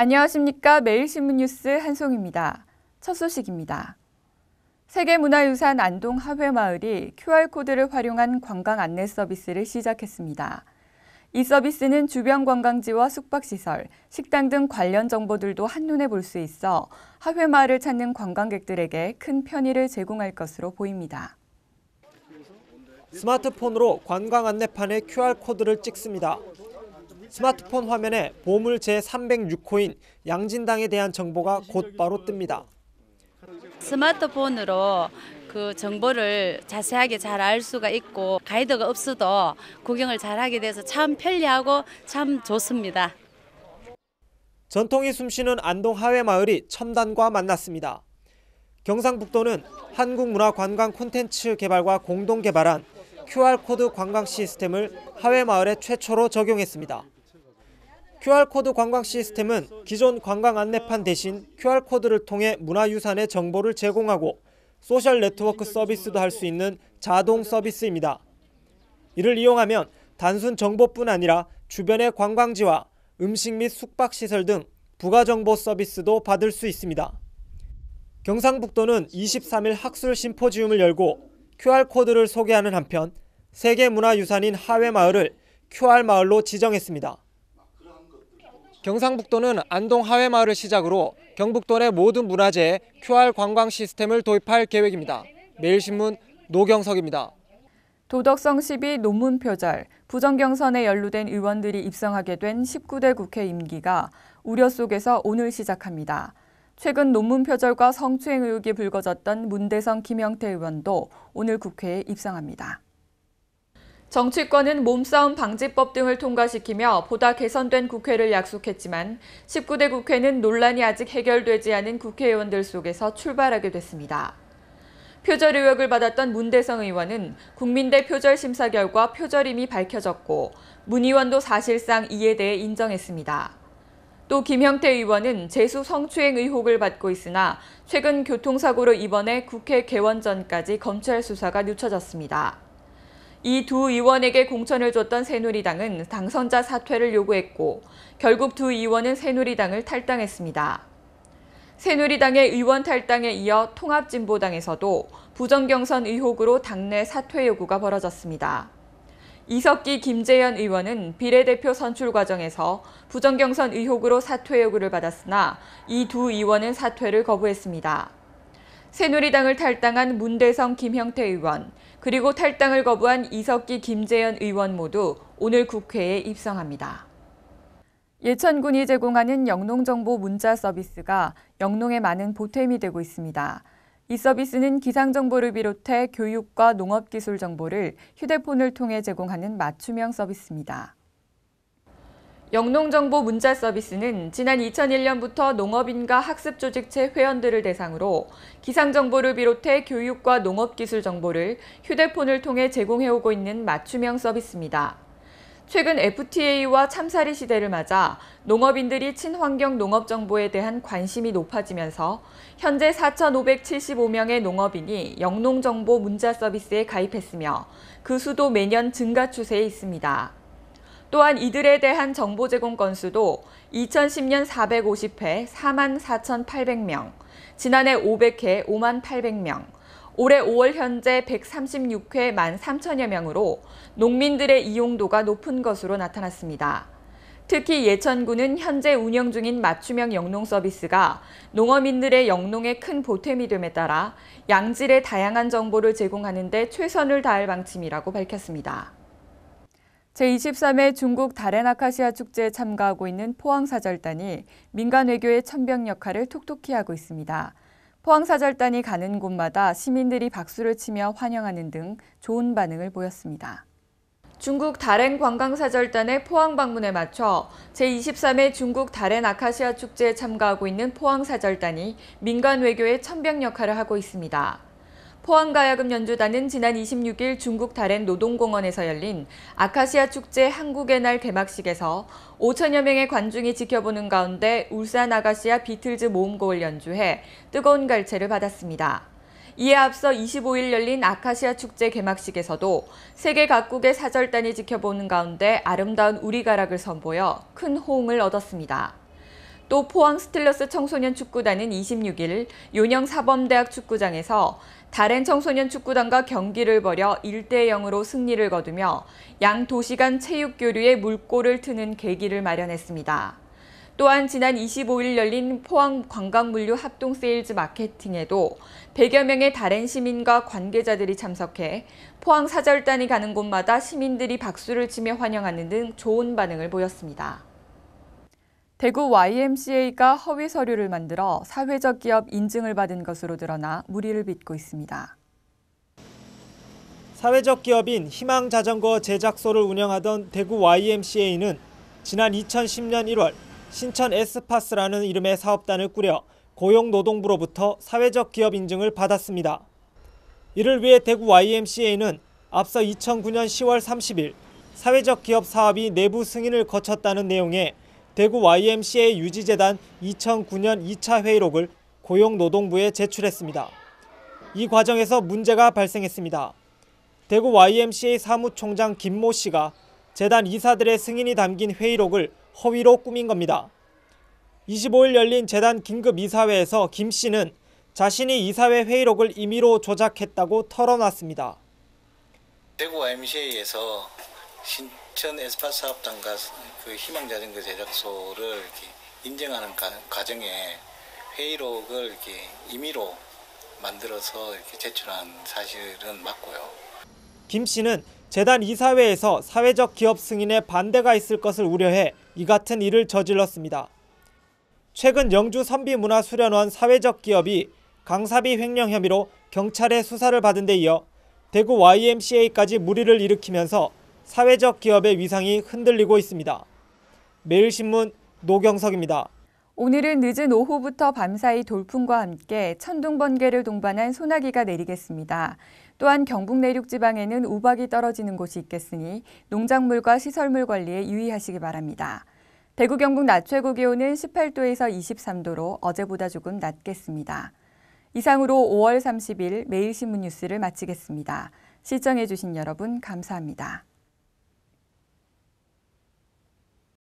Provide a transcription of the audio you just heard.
안녕하십니까. 매일신문 뉴스 한송입니다. 첫 소식입니다. 세계문화유산 안동 하회마을이 QR코드를 활용한 관광 안내 서비스를 시작했습니다. 이 서비스는 주변 관광지와 숙박시설, 식당 등 관련 정보들도 한눈에 볼 수 있어 하회마을을 찾는 관광객들에게 큰 편의를 제공할 것으로 보입니다. 스마트폰으로 관광 안내판에 QR코드를 찍습니다. 스마트폰 화면에 보물 제306호인 양진당에 대한 정보가 곧바로 뜹니다. 스마트폰으로 그 정보를 자세하게 잘 알 수가 있고 가이드가 없어도 구경을 잘 하게 돼서 참 편리하고 참 좋습니다. 전통이 숨쉬는 안동 하회마을이 첨단과 만났습니다. 경상북도는 한국문화관광 콘텐츠 개발과 공동 개발한 QR코드 관광 시스템을 하회마을에 최초로 적용했습니다. QR코드 관광 시스템은 기존 관광 안내판 대신 QR코드를 통해 문화유산의 정보를 제공하고 소셜 네트워크 서비스도 할 수 있는 자동 서비스입니다. 이를 이용하면 단순 정보뿐 아니라 주변의 관광지와 음식 및 숙박시설 등 부가정보 서비스도 받을 수 있습니다. 경상북도는 23일 학술 심포지움을 열고 QR코드를 소개하는 한편 세계문화유산인 하회마을을 QR마을로 지정했습니다. 경상북도는 안동 하회마을을 시작으로 경북도 내 모든 문화재에 QR 관광 시스템을 도입할 계획입니다. 매일신문 노경석입니다. 도덕성 시비 논문 표절, 부정경선에 연루된 의원들이 입성하게 된 19대 국회 임기가 우려 속에서 오늘 시작합니다. 최근 논문 표절과 성추행 의혹이 불거졌던 문대성 김영태 의원도 오늘 국회에 입성합니다. 정치권은 몸싸움 방지법 등을 통과시키며 보다 개선된 국회를 약속했지만 19대 국회는 논란이 아직 해결되지 않은 국회의원들 속에서 출발하게 됐습니다. 표절 의혹을 받았던 문대성 의원은 국민대 표절 심사 결과 표절임이 밝혀졌고 문 의원도 사실상 이에 대해 인정했습니다. 또 김형태 의원은 재수 성추행 의혹을 받고 있으나 최근 교통사고로 입원해 국회 개원 전까지 검찰 수사가 늦춰졌습니다. 이두 의원에게 공천을 줬던 새누리당은 당선자 사퇴를 요구했고 결국 두 의원은 새누리당을 탈당했습니다. 새누리당의 의원 탈당에 이어 통합진보당에서도 부정경선 의혹으로 당내 사퇴 요구가 벌어졌습니다. 이석기 김재현 의원은 비례대표 선출 과정에서 부정경선 의혹으로 사퇴 요구를 받았으나 이 두 의원은 사퇴를 거부했습니다. 새누리당을 탈당한 문대성 김형태 의원, 그리고 탈당을 거부한 이석기, 김재현 의원 모두 오늘 국회에 입성합니다. 예천군이 제공하는 영농정보 문자 서비스가 영농에 많은 보탬이 되고 있습니다. 이 서비스는 기상정보를 비롯해 교육과 농업기술 정보를 휴대폰을 통해 제공하는 맞춤형 서비스입니다. 영농정보 문자 서비스는 지난 2001년부터 농업인과 학습조직체 회원들을 대상으로 기상정보를 비롯해 교육과 농업기술 정보를 휴대폰을 통해 제공해오고 있는 맞춤형 서비스입니다. 최근 FTA와 참사리 시대를 맞아 농업인들이 친환경 농업 정보에 대한 관심이 높아지면서 현재 4,575명의 농업인이 영농정보 문자 서비스에 가입했으며 그 수도 매년 증가 추세에 있습니다. 또한 이들에 대한 정보 제공 건수도 2010년 450회 4만 4,800명, 지난해 500회 5만 800명, 올해 5월 현재 136회 1만 3천여 명으로 농민들의 이용도가 높은 것으로 나타났습니다. 특히 예천군은 현재 운영 중인 맞춤형 영농 서비스가 농어민들의 영농에 큰 보탬이 됨에 따라 양질의 다양한 정보를 제공하는 데 최선을 다할 방침이라고 밝혔습니다. 제23회 중국 다레아카시아 축제에 참가하고 있는 포항사절단이 민간외교의 천병 역할을 톡톡히 하고 있습니다. 포항사절단이 가는 곳마다 시민들이 박수를 치며 환영하는 등 좋은 반응을 보였습니다. 중국 다롄 관광사절단의 포항 방문에 맞춰 제23회 중국 다롄 아카시아 축제에 참가하고 있는 포항사절단이 민간 외교의 천병 역할을 하고 있습니다. 포항가야금 연주단은 지난 26일 중국 다롄 노동공원에서 열린 아카시아 축제 한국의 날 개막식에서 5천여 명의 관중이 지켜보는 가운데 울산 아가시아 비틀즈 모음곡을 연주해 뜨거운 갈채를 받았습니다. 이에 앞서 25일 열린 아카시아 축제 개막식에서도 세계 각국의 사절단이 지켜보는 가운데 아름다운 우리가락을 선보여 큰 호응을 얻었습니다. 또 포항 스틸러스 청소년 축구단은 26일 요녕 사범대학 축구장에서 다른 청소년 축구단과 경기를 벌여 1대 0으로 승리를 거두며 양 도시 간 체육 교류에 물꼬를 트는 계기를 마련했습니다. 또한 지난 25일 열린 포항 관광물류 합동 세일즈 마케팅에도 100여 명의 다른 시민과 관계자들이 참석해 포항 사절단이 가는 곳마다 시민들이 박수를 치며 환영하는 등 좋은 반응을 보였습니다. 대구 YMCA가 허위 서류를 만들어 사회적 기업 인증을 받은 것으로 드러나 무리를 빚고 있습니다. 사회적 기업인 희망자전거 제작소를 운영하던 대구 YMCA는 지난 2010년 1월 신천 에스파스라는 이름의 사업단을 꾸려 고용노동부로부터 사회적 기업 인증을 받았습니다. 이를 위해 대구 YMCA는 앞서 2009년 10월 30일 사회적 기업 사업이 내부 승인을 거쳤다는 내용의 대구 YMCA 유지재단 2009년 2차 회의록을 고용노동부에 제출했습니다. 이 과정에서 문제가 발생했습니다. 대구 YMCA 사무총장 김 모 씨가 재단 이사들의 승인이 담긴 회의록을 허위로 꾸민 겁니다. 25일 열린 재단 긴급 이사회에서 김 씨는 자신이 이사회 회의록을 임의로 조작했다고 털어놨습니다. 대구 YMCA에서 신... 천 에스파 사업단과 그 희망자전거 제작소를 인정하는 과, 정에 회의록을 이렇게 임의로 만들어서 이렇게 제출한 사실은 맞고요. 김 씨는 재단 이사회에서 사회적 기업 승인에 반대가 있을 것을 우려해 이 같은 일을 저질렀습니다. 최근 영주 선비문화수련원 사회적 기업이 강사비 횡령 혐의로 경찰의 수사를 받은 데 이어 대구 YMCA까지 무리를 일으키면서 사회적 기업의 위상이 흔들리고 있습니다. 매일신문 노경석입니다. 오늘은 늦은 오후부터 밤사이 돌풍과 함께 천둥 번개를 동반한 소나기가 내리겠습니다. 또한 경북 내륙 지방에는 우박이 떨어지는 곳이 있겠으니 농작물과 시설물 관리에 유의하시기 바랍니다. 대구 경북 낮 최고 기온은 18도에서 23도로 어제보다 조금 낮겠습니다. 이상으로 5월 30일 매일신문 뉴스를 마치겠습니다. 시청해주신 여러분 감사합니다.